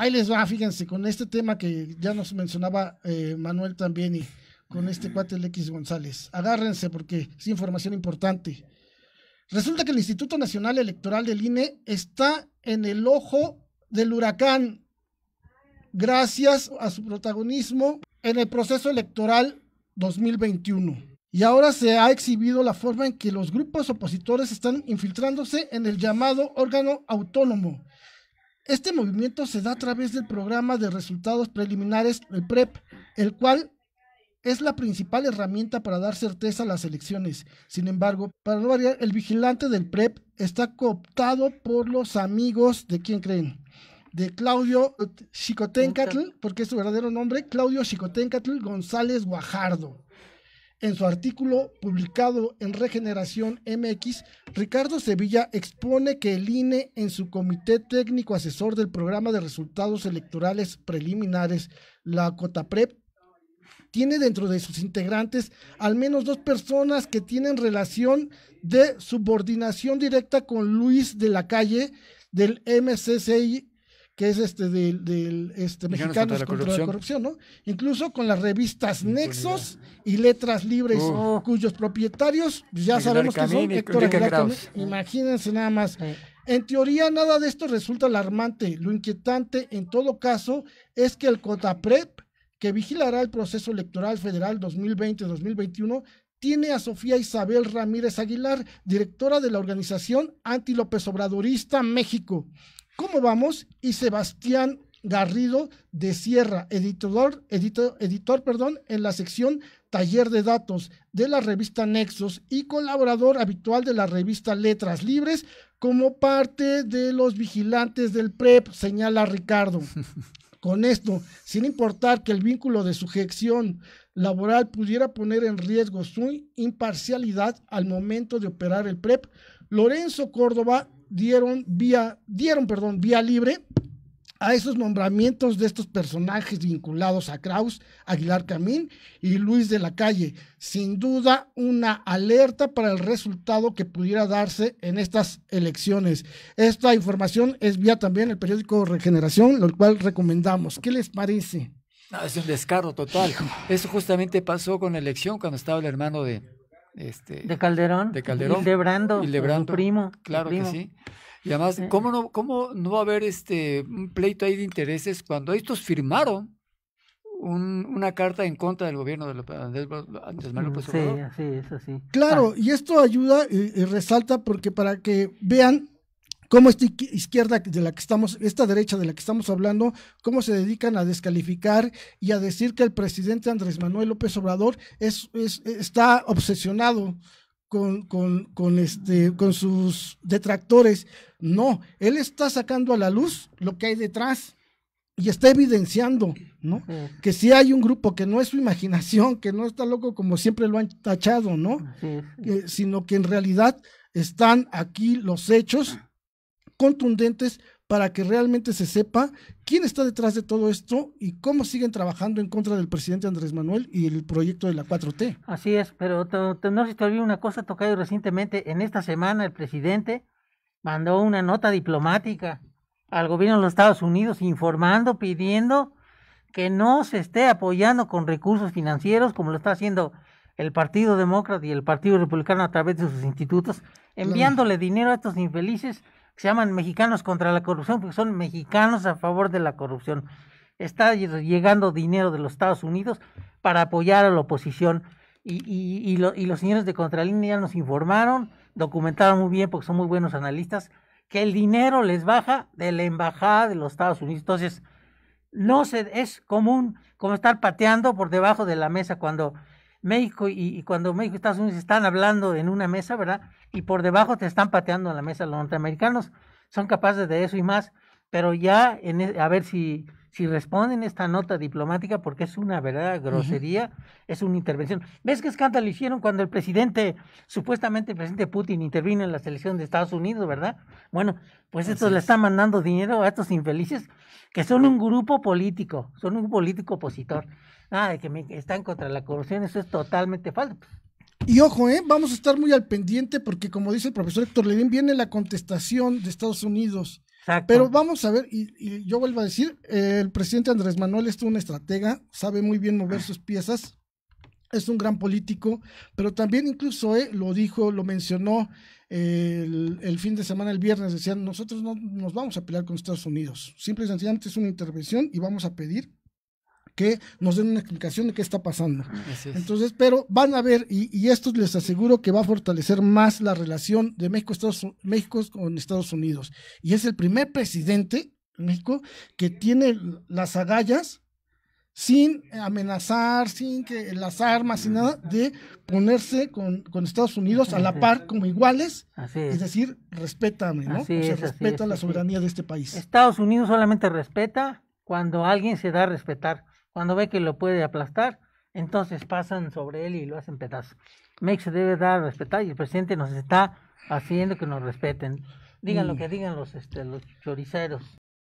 ahí les va, fíjense, con este tema que ya nos mencionaba eh, Manuel también y con este cuate el X González. Agárrense porque es información importante. Resulta que el Instituto Nacional Electoral del INE está en el ojo del huracán gracias a su protagonismo en el proceso electoral 2021. Y ahora se ha exhibido la forma en que los grupos opositores están infiltrándose en el llamado órgano autónomo este movimiento se da a través del programa de resultados preliminares, el PREP, el cual es la principal herramienta para dar certeza a las elecciones. Sin embargo, para no variar, el vigilante del PREP está cooptado por los amigos de quién creen. De Claudio Xicotencatl, porque es su verdadero nombre, Claudio Xicotencatl González Guajardo. En su artículo publicado en Regeneración MX, Ricardo Sevilla expone que el INE en su comité técnico asesor del programa de resultados electorales preliminares, la COTAPREP, tiene dentro de sus integrantes al menos dos personas que tienen relación de subordinación directa con Luis de la Calle del MCCI que es este del, del este, mexicanos, contra, la, corrupción. ¿no? Incluso con las revistas Nexos y Letras Libres, oh. cuyos propietarios pues, ya sabemos que son Héctor Imagínense nada más. En teoría, nada de esto resulta alarmante. Lo inquietante, en todo caso, es que el COTAPREP, que vigilará el proceso electoral federal 2020-2021, tiene a Sofía Isabel Ramírez Aguilar, directora de la organización Anti López Obradorista México ¿Cómo vamos? Y Sebastián Garrido de Sierra, editor, editor, editor perdón, en la sección Taller de Datos de la revista Nexos y colaborador habitual de la revista Letras Libres como parte de los vigilantes del PREP, señala Ricardo. Con esto, sin importar que el vínculo de sujeción laboral pudiera poner en riesgo su imparcialidad al momento de operar el PREP, Lorenzo Córdoba dieron vía, dieron, perdón, vía libre a esos nombramientos de estos personajes vinculados a Kraus, Aguilar Camín y Luis de la Calle. Sin duda, una alerta para el resultado que pudiera darse en estas elecciones. Esta información es vía también el periódico Regeneración, lo cual recomendamos. ¿Qué les parece? Ah, es un descaro total. Eso justamente pasó con la elección cuando estaba el hermano de, este, de Calderón. De Calderón. Brando, primo. Claro que sí. Y además, eh. ¿cómo no, ¿cómo no va a haber este, un pleito ahí de intereses cuando estos firmaron una carta en contra del gobierno de Andrés, Manuel López Obrador? Sí, sí Claro, ah. y esto ayuda y resalta porque para que vean cómo esta izquierda de la que estamos, esta derecha de la que estamos hablando, cómo se dedican a descalificar y a decir que el presidente Andrés Manuel López Obrador es, está obsesionado con, este, con sus detractores. No, él está sacando a la luz lo que hay detrás y está evidenciando, ¿no? Que si sí hay un grupo que no es su imaginación, que no está loco como siempre lo han tachado, ¿no? Eh, sino que en realidad están aquí los hechos contundentes para que realmente se sepa quién está detrás de todo esto y cómo siguen trabajando en contra del presidente Andrés Manuel y el proyecto de la 4T. Así es, pero no se te olvide una cosa, tocado recientemente, en esta semana el presidente mandó una nota diplomática al gobierno de los Estados Unidos informando, pidiendo que no se esté apoyando con recursos financieros como lo está haciendo el Partido Demócrata y el Partido Republicano a través de sus institutos, enviándole dinero a estos infelices se llaman mexicanos contra la corrupción, porque son mexicanos a favor de la corrupción. Está llegando dinero de los Estados Unidos para apoyar a la oposición. Y, y, y, y los señores de Contralínea ya nos informaron, documentaron muy bien, porque son muy buenos analistas, que el dinero les baja de la embajada de los Estados Unidos. Entonces, no se, es común como estar pateando por debajo de la mesa cuando México y, cuando México y Estados Unidos están hablando en una mesa, ¿verdad? Y por debajo te están pateando en la mesa los norteamericanos. Son capaces de eso y más, pero ya en, e, a ver si, si responden esta nota diplomática porque es una verdadera grosería, es una intervención. ¿Ves qué escándalo hicieron cuando el presidente, supuestamente el presidente Putin intervino en la selección de Estados Unidos, ¿verdad? Bueno, pues esto le está mandando dinero a estos infelices que son un grupo político, son un político opositor. Ah, que me, están contra la corrupción, eso es totalmente falso. Y ojo, ¿eh? vamos a estar muy al pendiente porque como dice el profesor Héctor Ledín viene la contestación de Estados Unidos. Exacto. Pero vamos a ver, y, yo vuelvo a decir, eh, el presidente Andrés Manuel es un estratega, sabe muy bien mover ah. sus piezas, es un gran político, pero también incluso eh, lo dijo, lo mencionó el, fin de semana, el viernes, decían, nosotros no nos vamos a pelear con Estados Unidos, simple y sencillamente es una intervención y vamos a pedir que nos den una explicación de qué está pasando. Entonces, pero van a ver, y, y, esto les aseguro que va a fortalecer más la relación de México, Estados, México con Estados Unidos. Y es el primer presidente, México, que tiene las agallas sin amenazar, sin que las armas, sin nada, de ponerse con, Estados Unidos a la par como iguales, es. decir, respétame, ¿no? respeta la soberanía de este país. Estados Unidos solamente respeta cuando alguien se da a respetar, cuando ve que lo puede aplastar, entonces pasan sobre él y lo hacen pedazo. México se debe dar a respetar y el presidente nos está haciendo que nos respeten. Digan lo que digan los, este, los choriceros.